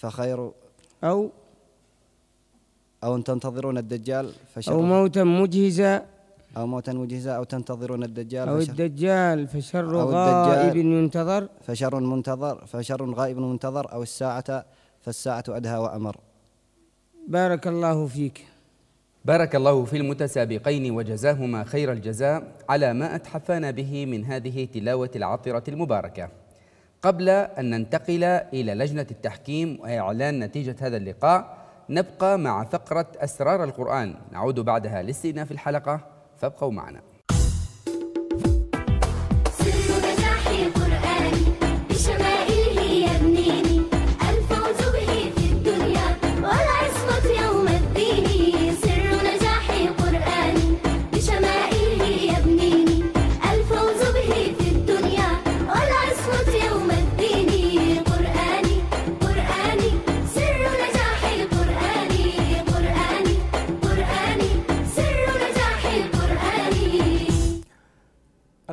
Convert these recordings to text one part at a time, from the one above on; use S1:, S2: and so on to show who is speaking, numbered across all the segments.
S1: فخير أو أو أن تنتظرون الدجال فشر أو
S2: موتا مجهزا أو موتا مجهزا أو تنتظرون الدجال أو فشر الدجال فشر أو غائب منتظر فشر منتظر
S3: فشر غائب
S1: منتظر أو الساعة فالساعة أدهى وأمر بارك
S3: الله فيك بارك الله في المتسابقين وجزاهما خير الجزاء على ما أتحفانا به من هذه تلاوة العطرة المباركة قبل أن ننتقل إلى لجنة التحكيم وإعلان نتيجة هذا اللقاء نبقى مع فقرة أسرار القرآن نعود بعدها في الحلقة فابقوا معنا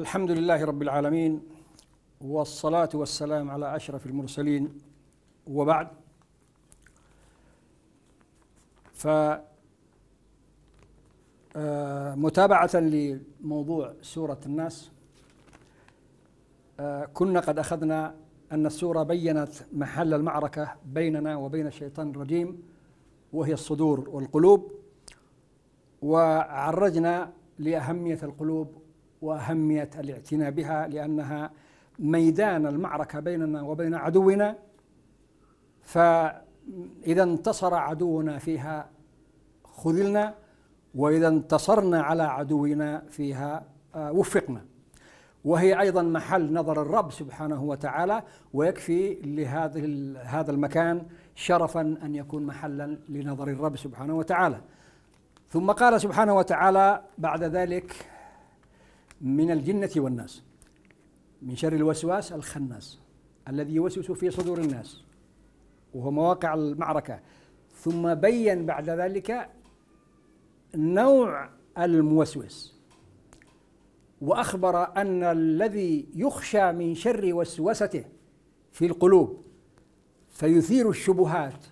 S1: الحمد لله رب العالمين والصلاة والسلام على أشرف المرسلين وبعد ف آه، متابعة لموضوع سورة الناس آه، كنا قد أخذنا أن السورة بينت محل المعركة بيننا وبين الشيطان الرجيم وهي الصدور والقلوب وعرجنا لأهمية القلوب واهميه الاعتناء بها لانها ميدان المعركه بيننا وبين عدونا فاذا انتصر عدونا فيها خذلنا واذا انتصرنا على عدونا فيها آه، وفقنا وهي ايضا محل نظر الرب سبحانه وتعالى ويكفي لهذه هذا المكان شرفا ان يكون محلا لنظر الرب سبحانه وتعالى ثم قال سبحانه وتعالى بعد ذلك من الجنة والناس من شر الوسواس الخناس الذي يوسوس في صدور الناس وهو مواقع المعركة ثم بين بعد ذلك نوع الموسوس وأخبر أن الذي يخشى من شر وسوسته في القلوب فيثير الشبهات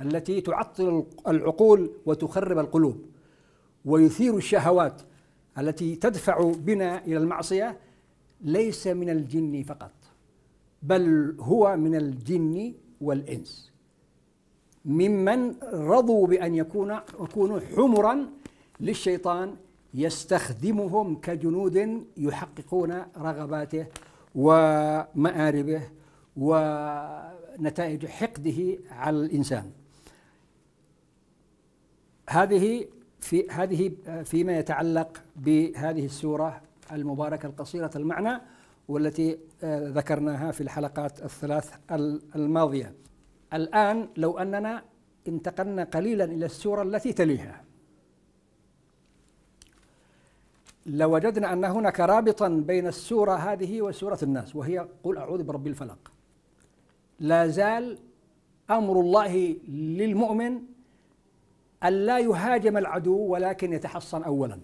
S1: التي تعطل العقول وتخرب القلوب ويثير الشهوات التي تدفع بنا إلى المعصية ليس من الجن فقط بل هو من الجن والإنس ممن رضوا بأن يكون يكونوا حمرا للشيطان يستخدمهم كجنود يحققون رغباته ومآربه ونتائج حقده على الإنسان هذه في هذه فيما يتعلق بهذه السورة المباركة القصيرة المعنى والتي آه، ذكرناها في الحلقات الثلاث الماضية الآن لو أننا انتقلنا قليلا إلى السورة التي تليها لوجدنا أن هناك رابطا بين السورة هذه وسورة الناس وهي قل أعوذ برب الفلق لا زال أمر الله للمؤمن أن لا يهاجم العدو ولكن يتحصن أولا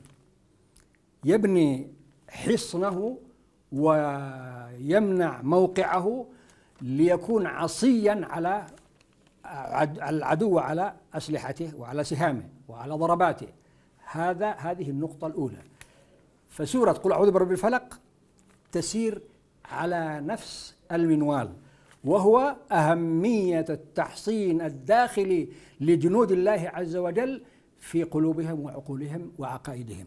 S1: يبني حصنه ويمنع موقعه ليكون عصيا على العدو على أسلحته وعلى سهامه وعلى ضرباته هذا هذه النقطة الأولى فسورة قل أعوذ برب الفلق تسير على نفس المنوال وهو أهمية التحصين الداخلي لجنود الله عز وجل في قلوبهم وعقولهم وعقائدهم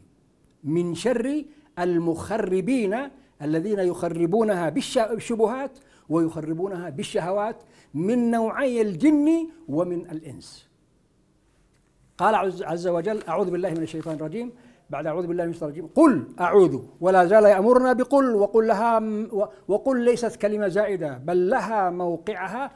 S1: من شر المخربين الذين يخربونها بالشبهات ويخربونها بالشهوات من نوعي الجن ومن الإنس قال عز وجل أعوذ بالله من الشيطان الرجيم بعد أعوذ بالله من الشيطان الرجيم قل أعوذ ولا زال يأمرنا بقل وقل لها وقل ليست كلمة زائدة بل لها موقعها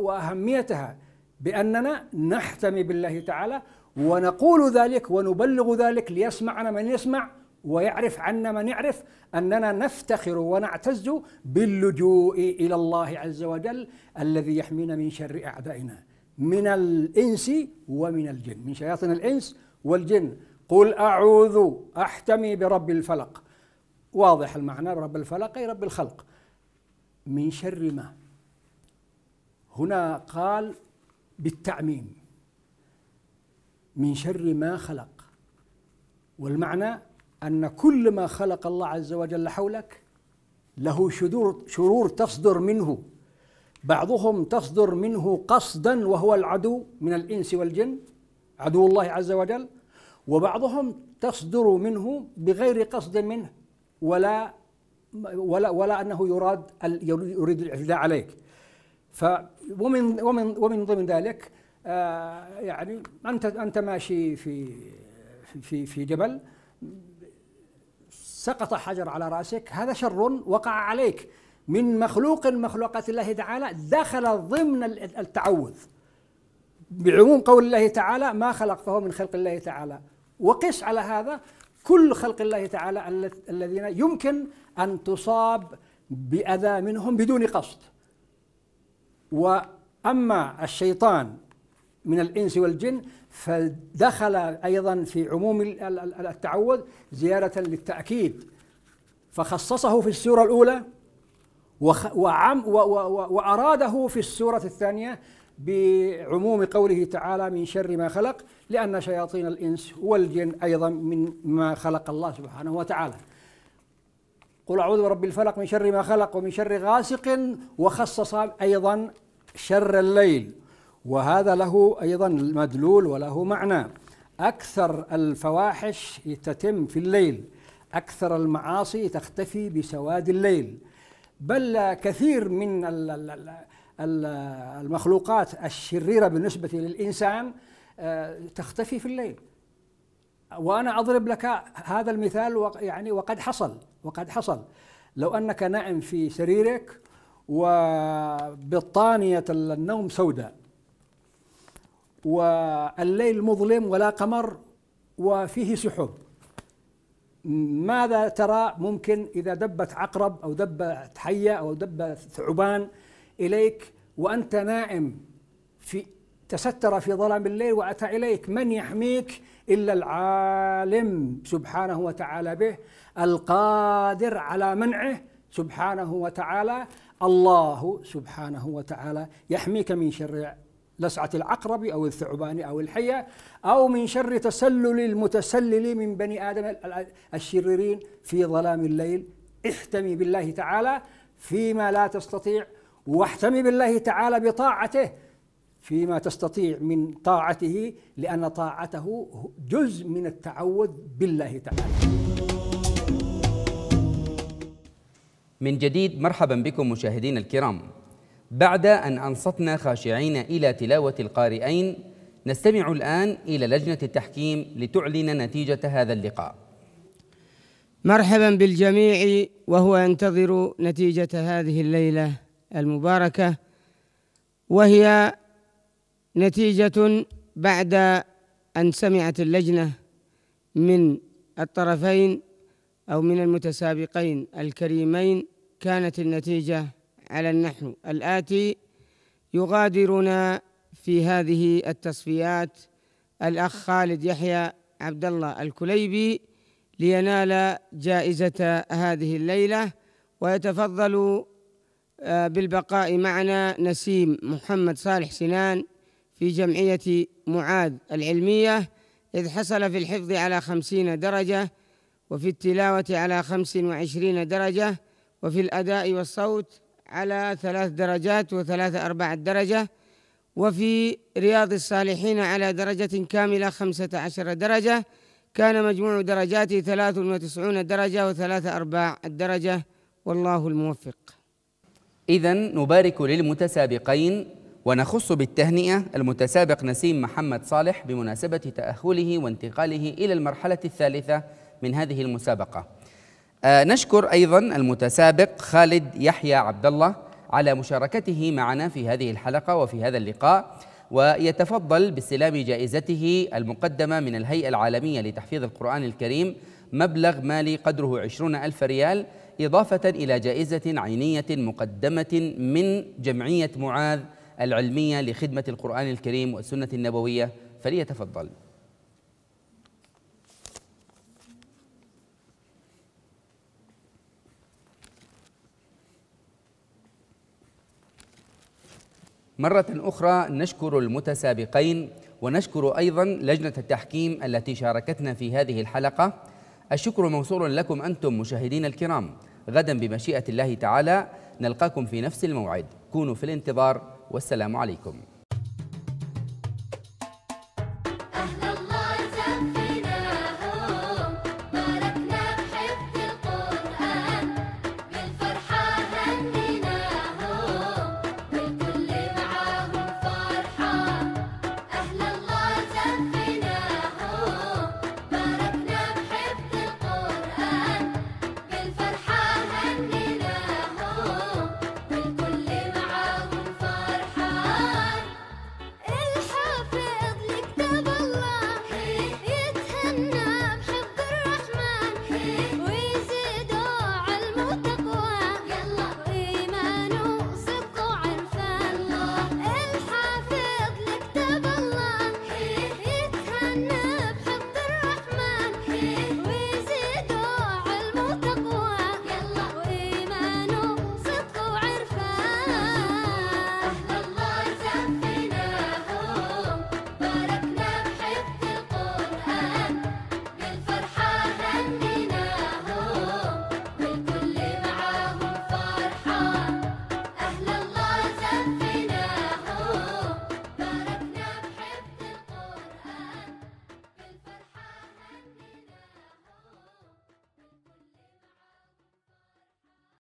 S1: وأهميتها بأننا نحتمي بالله تعالى ونقول ذلك ونبلغ ذلك ليسمعنا من يسمع ويعرف عنا من يعرف أننا نفتخر ونعتز باللجوء إلى الله عز وجل الذي يحمينا من شر أعدائنا من الإنس ومن الجن من شياطين الإنس والجن قل أعوذ أحتمي برب الفلق واضح المعنى رب الفلق أي رب الخلق من شر ما هنا قال بالتعميم من شر ما خلق والمعنى أن كل ما خلق الله عز وجل حولك له شرور شرور تصدر منه بعضهم تصدر منه قصدا وهو العدو من الإنس والجن عدو الله عز وجل وبعضهم تصدر منه بغير قصد منه ولا ولا ولا انه يراد يريد الاعتداء عليك ف ومن ومن ومن ضمن ذلك آه، يعني انت انت ماشي في في في جبل سقط حجر على راسك هذا شر وقع عليك من مخلوق من مخلوقات الله تعالى دخل ضمن التعوذ بعموم قول الله تعالى ما فهو من خلق الله تعالى وقس على هذا كل خلق الله تعالى الذين يمكن أن تصاب بأذى منهم بدون قصد وأما الشيطان من الإنس والجن فدخل أيضا في عموم التعوذ زيادة للتأكيد فخصصه في السورة الأولى وعم وأراده في السورة الثانية بعموم قوله تعالى من شر ما خلق لأن شياطين الإنس والجن أيضا من ما خلق الله سبحانه وتعالى قل أعوذ برب الفلق من شر ما خلق ومن شر غاسق وخصص أيضا شر الليل وهذا له أيضا مدلول وله معنى أكثر الفواحش تتم في الليل أكثر المعاصي تختفي بسواد الليل بل كثير من ال ال المخلوقات الشريرة بالنسبة للإنسان آه، تختفي في الليل وأنا أضرب لك هذا المثال يعني وقد حصل وقد حصل لو أنك نائم في سريرك وبطانية النوم سوداء والليل مظلم ولا قمر وفيه سحب ماذا ترى ممكن إذا دبت عقرب أو دبت حية أو دبت ثعبان إليك وأنت نائم في تستر في ظلام الليل وأتى إليك من يحميك إلا العالم سبحانه وتعالى به القادر على منعه سبحانه وتعالى الله سبحانه وتعالى يحميك من شر لسعة العقرب أو الثعبان أو الحية أو من شر تسلل المتسلل من بني آدم الشريرين في ظلام الليل احتمي بالله تعالى فيما لا تستطيع واحتمي بالله تعالى بطاعته فيما تستطيع من طاعته لأن طاعته جزء من التعوذ بالله تعالى
S3: من جديد مرحبا بكم مشاهدينا الكرام بعد أن أنصتنا خاشعين إلى تلاوة القارئين نستمع الآن إلى لجنة التحكيم لتعلن نتيجة هذا اللقاء
S2: مرحبا بالجميع وهو ينتظر نتيجة هذه الليلة المباركة وهي نتيجة بعد أن سمعت اللجنة من الطرفين أو من المتسابقين الكريمين كانت النتيجة على النحو الآتي يغادرنا في هذه التصفيات الأخ خالد يحيى عبد الله الكليبي لينال جائزة هذه الليلة ويتفضل آه، بالبقاء معنا نسيم محمد صالح سنان في جمعية معاذ العلمية إذ حصل في الحفظ على خمسين درجة وفي التلاوة على خمس وعشرين درجة وفي الأداء والصوت على ثلاث درجات وثلاث أربعة درجة وفي رياض الصالحين على درجة كاملة خمسة عشر درجة كان مجموع درجاتي ثلاث وتسعون درجة وثلاث أرباع الدرجة والله الموفق
S3: إذا نبارك للمتسابقين ونخص بالتهنئة المتسابق نسيم محمد صالح بمناسبة تأهله وانتقاله إلى المرحلة الثالثة من هذه المسابقة. آه نشكر أيضا المتسابق خالد يحيى عبد الله على مشاركته معنا في هذه الحلقة وفي هذا اللقاء ويتفضل باستلام جائزته المقدمة من الهيئة العالمية لتحفيظ القرآن الكريم مبلغ مالي قدره عشرون ألف ريال إضافة إلى جائزة عينية مقدمة من جمعية معاذ العلمية لخدمة القرآن الكريم والسنة النبوية فليتفضل مرة أخرى نشكر المتسابقين ونشكر أيضا لجنة التحكيم التي شاركتنا في هذه الحلقة الشكر موصول لكم أنتم مشاهدين الكرام غدا بمشيئة الله تعالى نلقاكم في نفس الموعد كونوا في الانتظار والسلام عليكم